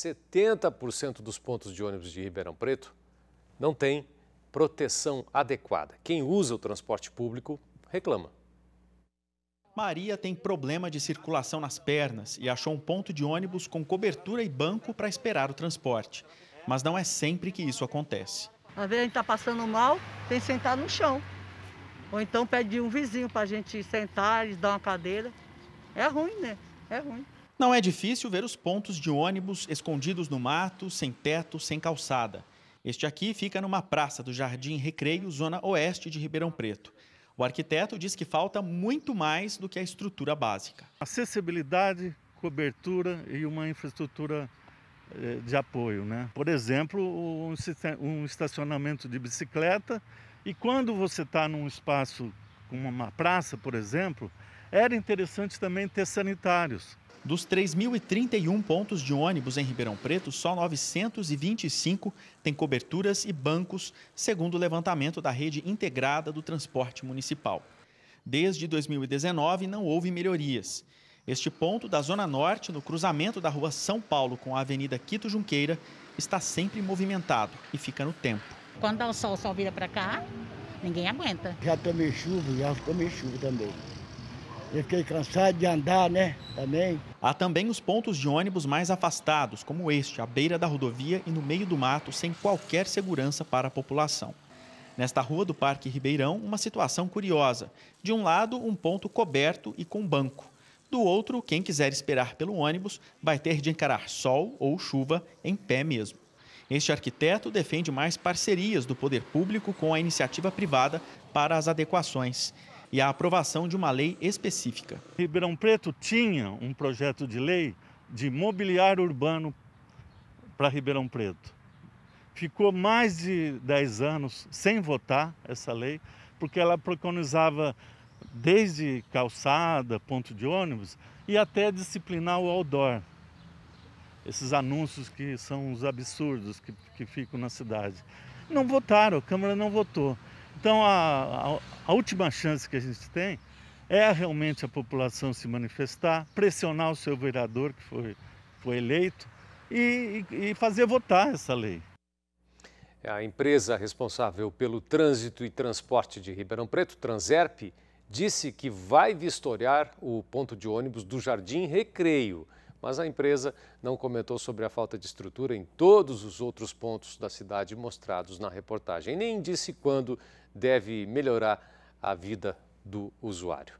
70% dos pontos de ônibus de Ribeirão Preto não tem proteção adequada. Quem usa o transporte público reclama. Maria tem problema de circulação nas pernas e achou um ponto de ônibus com cobertura e banco para esperar o transporte. Mas não é sempre que isso acontece. Às vezes a gente está passando mal, tem que sentar no chão. Ou então pede um vizinho para a gente sentar, eles dão uma cadeira. É ruim, né? É ruim. Não é difícil ver os pontos de ônibus escondidos no mato, sem teto, sem calçada. Este aqui fica numa praça do Jardim Recreio, zona oeste de Ribeirão Preto. O arquiteto diz que falta muito mais do que a estrutura básica. Acessibilidade, cobertura e uma infraestrutura eh, de apoio, né? Por exemplo, um estacionamento de bicicleta e quando você está num espaço como uma praça, por exemplo, era interessante também ter sanitários dos 3.031 pontos de ônibus em Ribeirão Preto, só 925 têm coberturas e bancos, segundo o levantamento da rede integrada do transporte municipal. Desde 2019, não houve melhorias. Este ponto da Zona Norte, no cruzamento da rua São Paulo com a Avenida Quito Junqueira, está sempre movimentado e fica no tempo. Quando dá o sol, o sol vira para cá, ninguém aguenta. Já tomei chuva, já tomei chuva também. Eu fiquei cansado de andar, né? Também. Há também os pontos de ônibus mais afastados, como este, à beira da rodovia e no meio do mato, sem qualquer segurança para a população. Nesta rua do Parque Ribeirão, uma situação curiosa. De um lado, um ponto coberto e com banco. Do outro, quem quiser esperar pelo ônibus vai ter de encarar sol ou chuva em pé mesmo. Este arquiteto defende mais parcerias do poder público com a iniciativa privada para as adequações e a aprovação de uma lei específica. Ribeirão Preto tinha um projeto de lei de mobiliário urbano para Ribeirão Preto. Ficou mais de 10 anos sem votar essa lei, porque ela preconizava desde calçada, ponto de ônibus e até disciplinar o outdoor. Esses anúncios que são os absurdos que, que ficam na cidade. Não votaram, a Câmara não votou. Então, a, a, a última chance que a gente tem é realmente a população se manifestar, pressionar o seu vereador que foi, foi eleito e, e, fazer votar essa lei. É a empresa responsável pelo trânsito e transporte de Ribeirão Preto, Transerp, disse que vai vistoriar o ponto de ônibus do Jardim Recreio mas a empresa não comentou sobre a falta de estrutura em todos os outros pontos da cidade mostrados na reportagem, nem disse quando deve melhorar a vida do usuário.